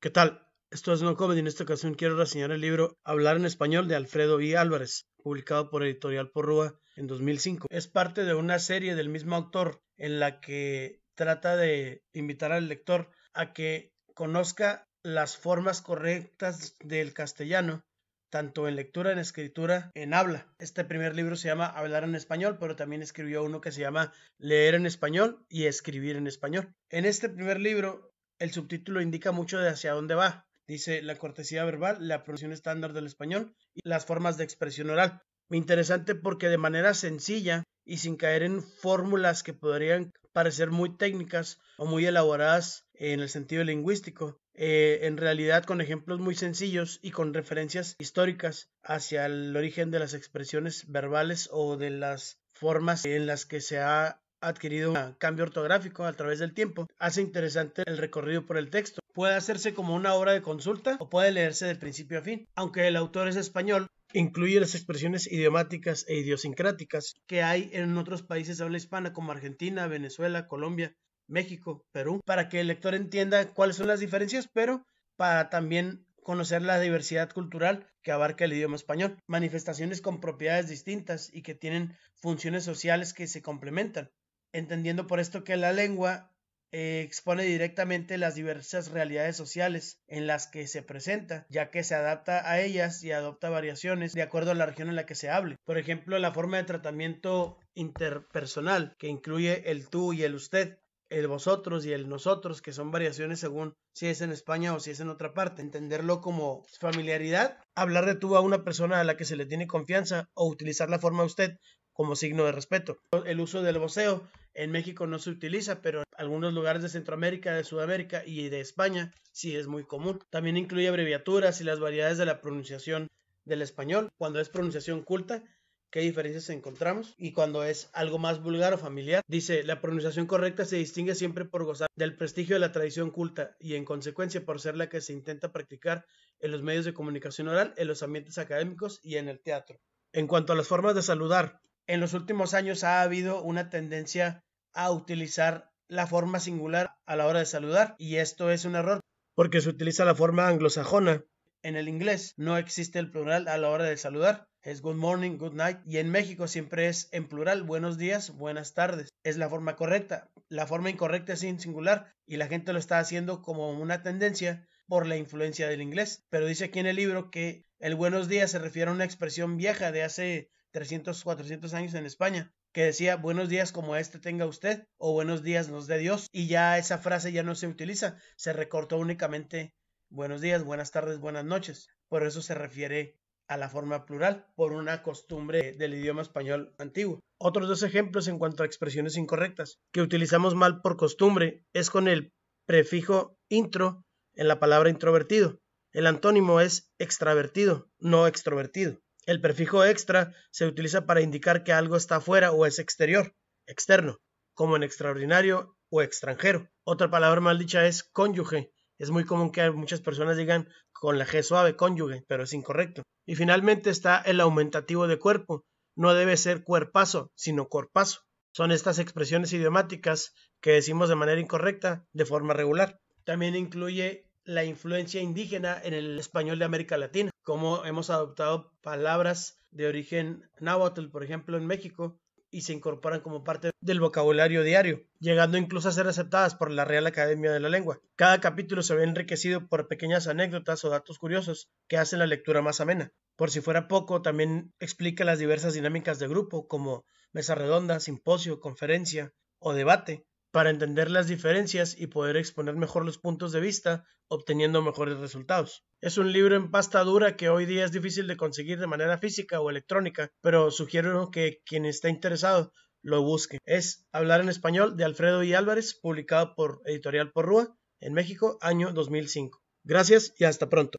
¿Qué tal? Esto es No Comedy. En esta ocasión quiero reseñar el libro Hablar en Español de Alfredo I. Álvarez, publicado por Editorial Porrúa en 2005. Es parte de una serie del mismo autor en la que trata de invitar al lector a que conozca las formas correctas del castellano, tanto en lectura, en escritura, en habla. Este primer libro se llama Hablar en Español, pero también escribió uno que se llama Leer en Español y Escribir en Español. En este primer libro el subtítulo indica mucho de hacia dónde va. Dice la cortesía verbal, la pronunciación estándar del español y las formas de expresión oral. Interesante porque de manera sencilla y sin caer en fórmulas que podrían parecer muy técnicas o muy elaboradas en el sentido lingüístico, eh, en realidad con ejemplos muy sencillos y con referencias históricas hacia el origen de las expresiones verbales o de las formas en las que se ha adquirido un cambio ortográfico a través del tiempo, hace interesante el recorrido por el texto. Puede hacerse como una obra de consulta o puede leerse del principio a fin. Aunque el autor es español, incluye las expresiones idiomáticas e idiosincráticas que hay en otros países de habla hispana como Argentina, Venezuela, Colombia, México, Perú, para que el lector entienda cuáles son las diferencias, pero para también conocer la diversidad cultural que abarca el idioma español, manifestaciones con propiedades distintas y que tienen funciones sociales que se complementan entendiendo por esto que la lengua eh, expone directamente las diversas realidades sociales en las que se presenta, ya que se adapta a ellas y adopta variaciones de acuerdo a la región en la que se hable. Por ejemplo, la forma de tratamiento interpersonal, que incluye el tú y el usted, el vosotros y el nosotros, que son variaciones según si es en España o si es en otra parte. Entenderlo como familiaridad, hablar de tú a una persona a la que se le tiene confianza o utilizar la forma usted como signo de respeto. El uso del voceo en México no se utiliza, pero en algunos lugares de Centroamérica, de Sudamérica y de España sí es muy común. También incluye abreviaturas y las variedades de la pronunciación del español, cuando es pronunciación culta, qué diferencias encontramos y cuando es algo más vulgar o familiar. Dice, la pronunciación correcta se distingue siempre por gozar del prestigio de la tradición culta y en consecuencia por ser la que se intenta practicar en los medios de comunicación oral, en los ambientes académicos y en el teatro. En cuanto a las formas de saludar, en los últimos años ha habido una tendencia a utilizar la forma singular a la hora de saludar y esto es un error porque se utiliza la forma anglosajona. En el inglés no existe el plural a la hora de saludar. Es good morning, good night. Y en México siempre es en plural buenos días, buenas tardes. Es la forma correcta. La forma incorrecta es en singular y la gente lo está haciendo como una tendencia por la influencia del inglés. Pero dice aquí en el libro que el buenos días se refiere a una expresión vieja de hace 300, 400 años en España, que decía buenos días como este tenga usted o buenos días nos dé Dios. Y ya esa frase ya no se utiliza, se recortó únicamente buenos días, buenas tardes, buenas noches. Por eso se refiere a la forma plural, por una costumbre del idioma español antiguo. Otros dos ejemplos en cuanto a expresiones incorrectas que utilizamos mal por costumbre es con el prefijo intro en la palabra introvertido. El antónimo es extravertido, no extrovertido. El prefijo extra se utiliza para indicar que algo está fuera o es exterior, externo, como en extraordinario o extranjero. Otra palabra mal dicha es cónyuge. Es muy común que muchas personas digan con la G suave, cónyuge, pero es incorrecto. Y finalmente está el aumentativo de cuerpo. No debe ser cuerpazo, sino corpazo. Son estas expresiones idiomáticas que decimos de manera incorrecta, de forma regular. También incluye la influencia indígena en el español de América Latina, como hemos adoptado palabras de origen náhuatl, por ejemplo, en México, y se incorporan como parte del vocabulario diario, llegando incluso a ser aceptadas por la Real Academia de la Lengua. Cada capítulo se ve enriquecido por pequeñas anécdotas o datos curiosos que hacen la lectura más amena. Por si fuera poco, también explica las diversas dinámicas de grupo, como mesa redonda, simposio, conferencia o debate, para entender las diferencias y poder exponer mejor los puntos de vista, obteniendo mejores resultados. Es un libro en pasta dura que hoy día es difícil de conseguir de manera física o electrónica, pero sugiero que quien esté interesado lo busque. Es Hablar en Español de Alfredo y Álvarez, publicado por Editorial Porrúa en México, año 2005. Gracias y hasta pronto.